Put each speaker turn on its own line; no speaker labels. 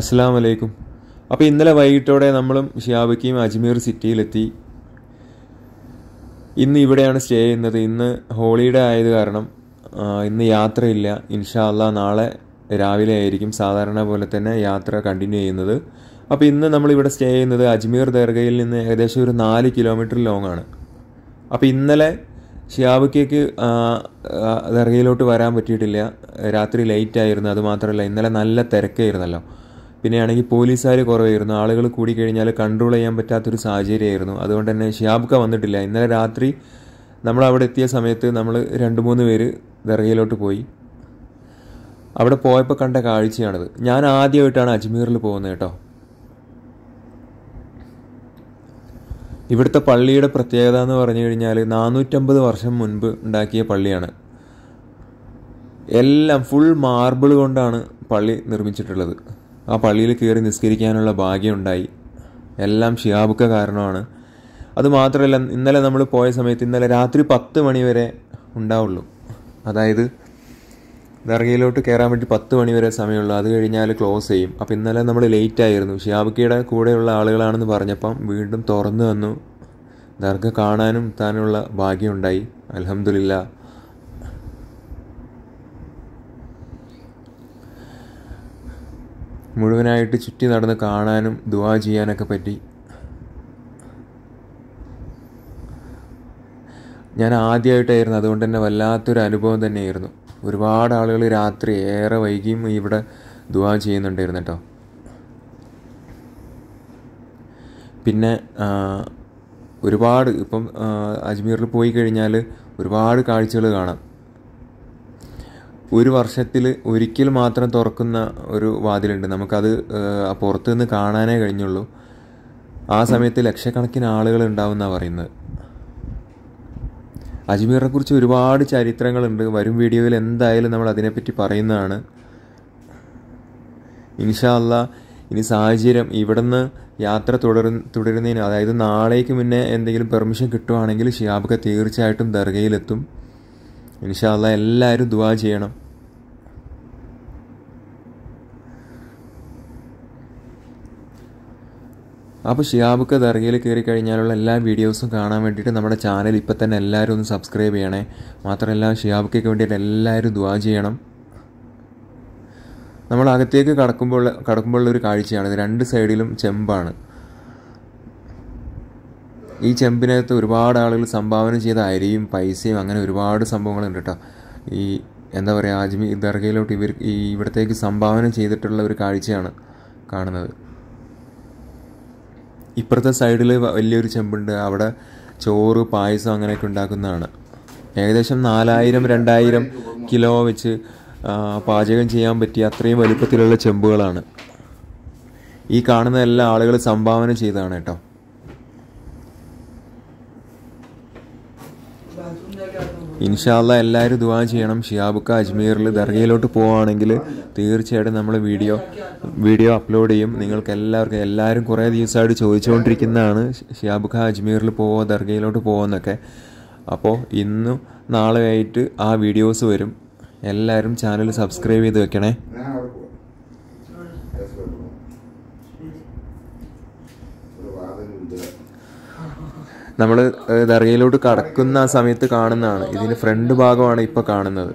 അസ്സാം വലൈക്കും അപ്പോൾ ഇന്നലെ വൈകിട്ടോടെ നമ്മളും ഷിയാബിക്കയും അജ്മീർ സിറ്റിയിലെത്തി ഇന്ന് ഇവിടെയാണ് സ്റ്റേ ചെയ്യുന്നത് ഇന്ന് ഹോളിഡേ ആയത് കാരണം ഇന്ന് യാത്രയില്ല ഇൻഷാല്ല നാളെ രാവിലെ ആയിരിക്കും സാധാരണ പോലെ തന്നെ യാത്ര കണ്ടിന്യൂ ചെയ്യുന്നത് അപ്പോൾ ഇന്ന് നമ്മളിവിടെ സ്റ്റേ ചെയ്യുന്നത് അജ്മീർ ദർഗയിൽ നിന്ന് ഏകദേശം ഒരു നാല് കിലോമീറ്റർ ലോങ് ആണ് അപ്പോൾ ഇന്നലെ ഷിയാബിക്കയ്ക്ക് ദർഗയിലോട്ട് വരാൻ പറ്റിയിട്ടില്ല രാത്രി ലേറ്റ് ആയിരുന്നു അതുമാത്രമല്ല ഇന്നലെ നല്ല തിരക്കായിരുന്നല്ലോ പിന്നെയാണെങ്കിൽ പോലീസുകാർ കുറവായിരുന്നു ആളുകൾ കൂടി കഴിഞ്ഞാൽ കൺട്രോൾ ചെയ്യാൻ പറ്റാത്തൊരു സാഹചര്യമായിരുന്നു അതുകൊണ്ട് തന്നെ ഷിയാബ്ക്ക വന്നിട്ടില്ല ഇന്നലെ രാത്രി നമ്മൾ അവിടെ എത്തിയ സമയത്ത് നമ്മൾ രണ്ട് മൂന്ന് പേര് ദർഗയിലോട്ട് പോയി അവിടെ പോയപ്പോൾ കണ്ട കാഴ്ചയാണത് ഞാൻ ആദ്യമായിട്ടാണ് അജ്മീറിൽ പോകുന്നത് കേട്ടോ ഇവിടുത്തെ പള്ളിയുടെ പ്രത്യേകത എന്ന് പറഞ്ഞു കഴിഞ്ഞാൽ നാനൂറ്റമ്പത് വർഷം മുൻപ് ഉണ്ടാക്കിയ പള്ളിയാണ് എല്ലാം ഫുൾ മാർബിൾ കൊണ്ടാണ് പള്ളി നിർമ്മിച്ചിട്ടുള്ളത് ആ പള്ളിയിൽ കയറി നിസ്കരിക്കാനുള്ള ഭാഗ്യമുണ്ടായി എല്ലാം ഷിയാബുക്ക കാരണമാണ് അതുമാത്രമല്ല ഇന്നലെ നമ്മൾ പോയ സമയത്ത് ഇന്നലെ രാത്രി പത്ത് മണി വരെ ഉണ്ടാവുള്ളൂ അതായത് ദർഗയിലോട്ട് കയറാൻ വേണ്ടി പത്ത് മണി വരെ സമയമുള്ളൂ അത് കഴിഞ്ഞാൽ ക്ലോസ് ചെയ്യും അപ്പോൾ ഇന്നലെ നമ്മൾ ലേറ്റ് ആയിരുന്നു ഷിയാബുക്കയുടെ കൂടെയുള്ള ആളുകളാണെന്ന് പറഞ്ഞപ്പം വീണ്ടും തുറന്നു വന്നു ദർഗ കാണാനും താനുള്ള ഭാഗ്യമുണ്ടായി അലഹമുല്ല മുഴുവനായിട്ട് ചുറ്റി നടന്ന് കാണാനും ദുവാ ചെയ്യാനൊക്കെ പറ്റി ഞാൻ ആദ്യമായിട്ടായിരുന്നു അതുകൊണ്ട് തന്നെ വല്ലാത്തൊരു അനുഭവം തന്നെയായിരുന്നു ഒരുപാട് ആളുകൾ രാത്രി ഏറെ വൈകിയും ഇവിടെ ദുവാ ചെയ്യുന്നുണ്ടായിരുന്നു കേട്ടോ പിന്നെ ഒരുപാട് ഇപ്പം അജ്മീറിൽ പോയി കഴിഞ്ഞാൽ ഒരുപാട് കാഴ്ചകൾ കാണാം ഒരു വർഷത്തിൽ ഒരിക്കൽ മാത്രം തുറക്കുന്ന ഒരു വാതിലുണ്ട് നമുക്കത് പുറത്തു നിന്ന് കാണാനേ കഴിഞ്ഞുള്ളൂ ആ സമയത്ത് ലക്ഷക്കണക്കിന് ആളുകൾ ഉണ്ടാവുമെന്നാണ് പറയുന്നത് അജ്മീറിനെ കുറിച്ച് ഒരുപാട് ചരിത്രങ്ങളുണ്ട് വരും വീഡിയോയിൽ എന്തായാലും നമ്മൾ അതിനെപ്പറ്റി പറയുന്നതാണ് ഇൻഷല്ല ഇനി സാഹചര്യം ഇവിടുന്ന് യാത്ര തുടരു തുടരുന്നതിന് അതായത് നാളേക്ക് മുന്നേ എന്തെങ്കിലും പെർമിഷൻ കിട്ടുവാണെങ്കിൽ ഷിയാബൊക്കെ തീർച്ചയായിട്ടും ദർഗയിലെത്തും ഇൻഷാല്ല എല്ലാവരും ദുവാ ചെയ്യണം അപ്പോൾ ഷിയാബുക്ക് ദർഗയിൽ കയറി കഴിഞ്ഞാലുള്ള എല്ലാ വീഡിയോസും കാണാൻ വേണ്ടിയിട്ട് നമ്മുടെ ചാനൽ ഇപ്പം തന്നെ എല്ലാവരും ഒന്ന് സബ്സ്ക്രൈബ് ചെയ്യണേ മാത്രമല്ല ഷിയാബുക്കൊക്കെ വേണ്ടിയിട്ട് എല്ലാവരും ദുവാ ചെയ്യണം നമ്മൾ അകത്തേക്ക് കടക്കുമ്പോൾ കടക്കുമ്പോഴുള്ള ഒരു കാഴ്ചയാണ് ഇത് രണ്ട് സൈഡിലും ചെമ്പാണ് ഈ ചെമ്പിനകത്ത് ഒരുപാട് ആളുകൾ സംഭാവന ചെയ്ത അരിയും പൈസയും അങ്ങനെ ഒരുപാട് സംഭവങ്ങളുണ്ട് കേട്ടോ ഈ എന്താ പറയുക ആജ്മി ദർഗയിലോട്ട് ഇവർ ഈ ഇവിടത്തേക്ക് സംഭാവന ചെയ്തിട്ടുള്ള ഒരു കാഴ്ചയാണ് കാണുന്നത് ഇപ്പുറത്തെ സൈഡിൽ വലിയൊരു ചെമ്പുണ്ട് അവിടെ ചോറ് പായസം അങ്ങനെയൊക്കെ ഉണ്ടാക്കുന്നതാണ് ഏകദേശം നാലായിരം രണ്ടായിരം കിലോ വെച്ച് പാചകം ചെയ്യാൻ പറ്റിയ അത്രയും വലുപ്പത്തിലുള്ള ചെമ്പുകളാണ് ഈ കാണുന്ന എല്ലാ ആളുകൾ സംഭാവന ചെയ്തതാണ് കേട്ടോ ഇൻഷാല്ല എല്ലാവരും ദുവാ ചെയ്യണം ഷിയാബുക്ക അജ്മീറിൽ ദർഗയിലോട്ട് പോവുകയാണെങ്കിൽ തീർച്ചയായിട്ടും നമ്മൾ വീഡിയോ വീഡിയോ അപ്ലോഡ് ചെയ്യും നിങ്ങൾക്ക് എല്ലാവർക്കും എല്ലാവരും കുറേ ദിവസമായിട്ട് ചോദിച്ചുകൊണ്ടിരിക്കുന്നതാണ് ഷിയാബുക്ക അജ്മീറിൽ പോവോ ദർഗയിലോട്ട് പോകുമെന്നൊക്കെ അപ്പോൾ ഇന്നും നാളെ ആയിട്ട് ആ വീഡിയോസ് വരും എല്ലാവരും ചാനൽ സബ്സ്ക്രൈബ് ചെയ്ത് വെക്കണേ ഒരു വാദനുണ്ട് നമ്മൾ നിറയിലോട്ട് കടക്കുന്ന ആ സമയത്ത് കാണുന്നതാണ് ഇതിൻ്റെ ഫ്രണ്ട് ഭാഗമാണ് ഇപ്പോൾ കാണുന്നത്